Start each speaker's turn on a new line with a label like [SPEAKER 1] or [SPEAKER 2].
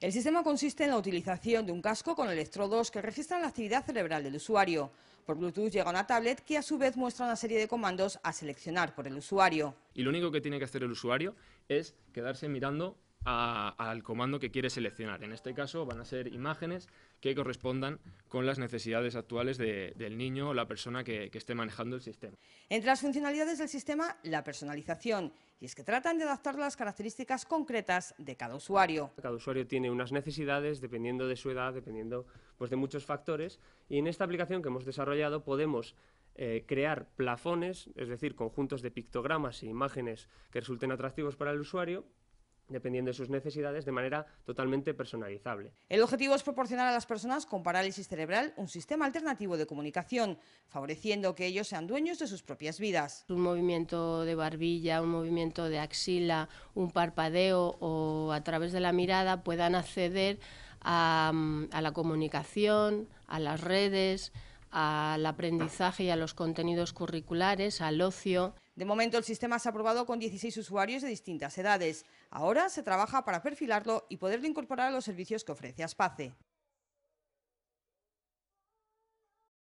[SPEAKER 1] El sistema consiste en la utilización de un casco con electrodos que registran la actividad cerebral del usuario. Por Bluetooth llega una tablet que a su vez muestra una serie de comandos a seleccionar por el usuario.
[SPEAKER 2] Y lo único que tiene que hacer el usuario es quedarse mirando al comando que quiere seleccionar. En este caso van a ser imágenes que correspondan con las necesidades actuales del niño o la persona que, esté manejando el sistema. Entre
[SPEAKER 1] las funcionalidades del sistema, la personalización. Y es que tratan de adaptar las características concretas
[SPEAKER 3] de cada usuario. Cada usuario tiene unas necesidades dependiendo de su edad, dependiendo pues, de muchos factores. Y en esta aplicación que hemos desarrollado podemos eh, crear plafones, es decir, conjuntos de pictogramas e imágenes que resulten atractivos para el usuario dependiendo de sus necesidades, de manera totalmente personalizable.
[SPEAKER 1] El objetivo es proporcionar a las personas con parálisis cerebral un sistema alternativo de comunicación, favoreciendo que ellos sean dueños de sus propias vidas. Un movimiento de barbilla, un movimiento de axila, un parpadeo
[SPEAKER 4] o a través de la mirada puedan acceder a, mm, la comunicación,
[SPEAKER 1] a las redes, al aprendizaje y a los contenidos curriculares, al ocio. De momento el sistema se ha aprobado con 16 usuarios de distintas edades. Ahora se trabaja para perfilarlo y poderlo incorporar a los servicios que ofrece Aspace.